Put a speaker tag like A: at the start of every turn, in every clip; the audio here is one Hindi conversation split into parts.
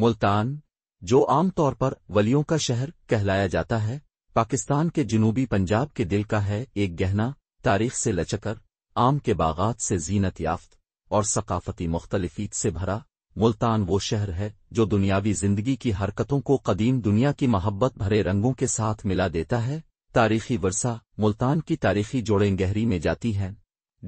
A: मुल्तान जो आमतौर पर वलियों का शहर कहलाया जाता है पाकिस्तान के जनूबी पंजाब के दिल का है एक गहना तारीख से लचकर आम के बागात से जीनत याफ्त और सकाफती मुख्तलफी से भरा मुल्तान वो शहर है जो दुनियावी जिंदगी की हरकतों को कदीम दुनिया की मोहब्बत भरे रंगों के साथ मिला देता है तारीखी वर्षा मुल्तान की तारीखी जोड़ें गहरी में जाती हैं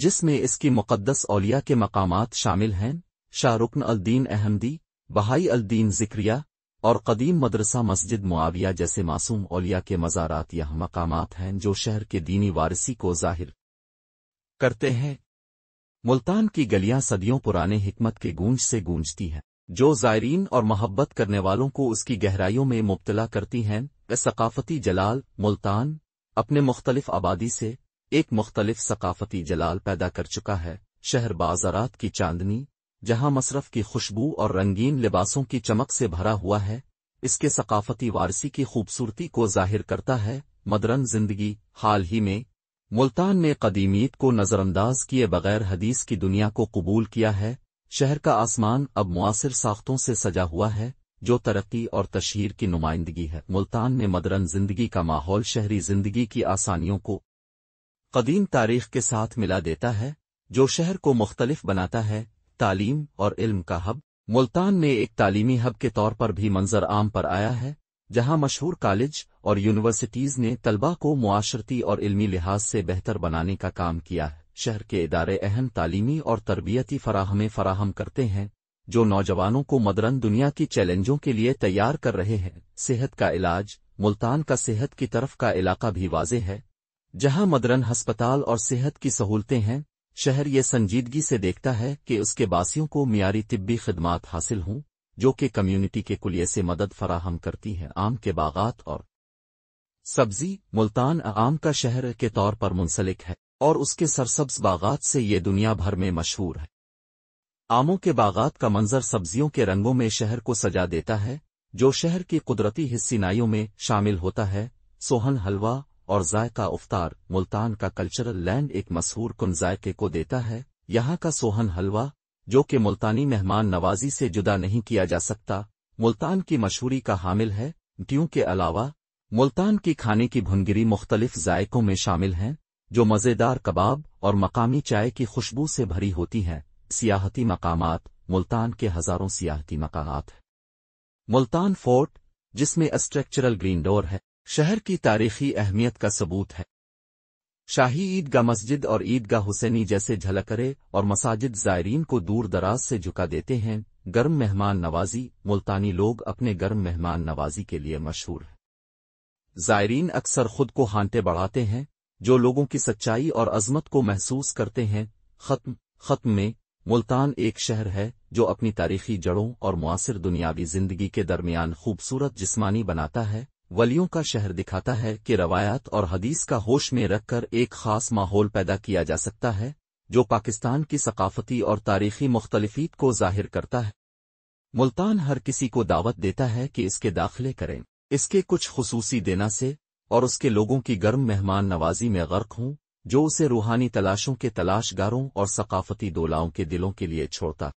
A: जिसमें इसकी मुकदस औलिया के मकाम शामिल हैं शाहरुकन अल्दीन अहमदी बहाई अल्दीन जिक्रिया और कदीम मदरसा मस्जिद मुआविया जैसे मासूम ओलिया के मज़ारात यह मकाम हैं जो शहर के दीनी वारसी को जाहिर करते हैं मुल्तान की गलियां सदियों पुराने हिकमत के गूंज से गूंजती हैं जो जायरीन और मोहब्बत करने वालों को उसकी गहराइयों में मुबतला करती हैं सकाफती जलाल मुल्तान अपने मुख्तलिफ आबादी से एक मुख्तलिफ सकाफती जलाल पैदा कर चुका है शहर बाजारात की चांदनी जहां मशरफ की खुशबू और रंगीन लिबासों की चमक से भरा हुआ है इसके सकाफती वारसी की खूबसूरती को जाहिर करता है मदरन जिंदगी हाल ही में मुल्तान ने कदीमीत को नज़रअंदाज किए बगैर हदीस की दुनिया को कबूल किया है शहर का आसमान अब मुआसर साख्तों से सजा हुआ है जो तरक्की और तशहर की नुमाइंदगी है मुल्तान ने मदरन जिंदगी का माहौल शहरी जिंदगी की आसानियों को कदीम तारीख के साथ मिला देता है जो शहर को मुख्तलिफ बनाता है तालीम और इल्म का हब मुल्तान में एक तालीमी हब के तौर पर भी मंजर आम पर आया है जहां मशहूर कॉलेज और यूनिवर्सिटीज़ ने तलबा को मुआशरती और इल्मी लिहाज से बेहतर बनाने का काम किया है शहर के इदारे अहम तालीमी और तरबियती फराहमें फराहम करते हैं जो नौजवानों को मदरन दुनिया की चैलेंजों के लिए तैयार कर रहे हैं सेहत का इलाज मुल्तान का सेहत की तरफ का इलाका भी वाजे है जहां मदरन हस्पताल और सेहत की सहूलतें हैं शहर ये संजीदगी से देखता है कि उसके बासियों को मीरी तिब्बी खदमात हासिल हों जो कि कम्युनिटी के कुलिये से मदद फराहम करती हैं आम के बागात और सब्जी मुल्तान आम का शहर के तौर पर मुंसलिक है और उसके सरसब्ज बागात से ये दुनिया भर में मशहूर है आमों के बागात का मंजर सब्जियों के रंगों में शहर को सजा देता है जो शहर की कुदरती हिस्सिनाइयों में शामिल होता है सोहन हलवा और जायका उफ्तार मुल्तान का कल्चरल लैंड एक मशहूर कुन जायके को देता है यहाँ का सोहन हलवा जो कि मुल्तानी मेहमान नवाजी से जुदा नहीं किया जा सकता मुल्तान की मशहूरी का हामिल है ड्यू के अलावा मुल्तान की खाने की भुनगिरी मुख्तलिफ जायकों में शामिल हैं जो मज़ेदार कबाब और मकामी चाय की खुशबू से भरी होती हैं सियाहती मकाम मुल्तान के हज़ारों सियाहती मकाम मुल्तान फोर्ट जिसमें स्ट्रक्चरल ग्रीन डोर है शहर की तारीखी अहमियत का सबूत है शाही ईदगाह मस्जिद और ईदगाह हुसैनी जैसे झलकरे और मसाजिद जायरीन को दूर दराज से झुका देते हैं गर्म मेहमान नवाजी मुल्तानी लोग अपने गर्म मेहमान नवाजी के लिए मशहूर हैं जायरीन अक्सर खुद को हांटे बढ़ाते हैं जो लोगों की सच्चाई और अजमत को महसूस करते हैं खत्म खत्म में मुल्तान एक शहर है जो अपनी तारीखी जड़ों और मुआसर दुनियावी जिंदगी के दरमियान खूबसूरत जिस्मानी बनाता है वलियों का शहर दिखाता है कि रवायात और हदीस का होश में रखकर एक खास माहौल पैदा किया जा सकता है जो पाकिस्तान की सकाफती और तारीखी मुख्तलफीत को जाहिर करता है मुल्तान हर किसी को दावत देता है कि इसके दाखिले करें इसके कुछ खसूसी देना से और उसके लोगों की गर्म मेहमान नवाजी में गर्क हों जो उसे रूहानी तलाशों के तलाशगारों और सकाफती दोलाओं के दिलों के लिए छोड़ता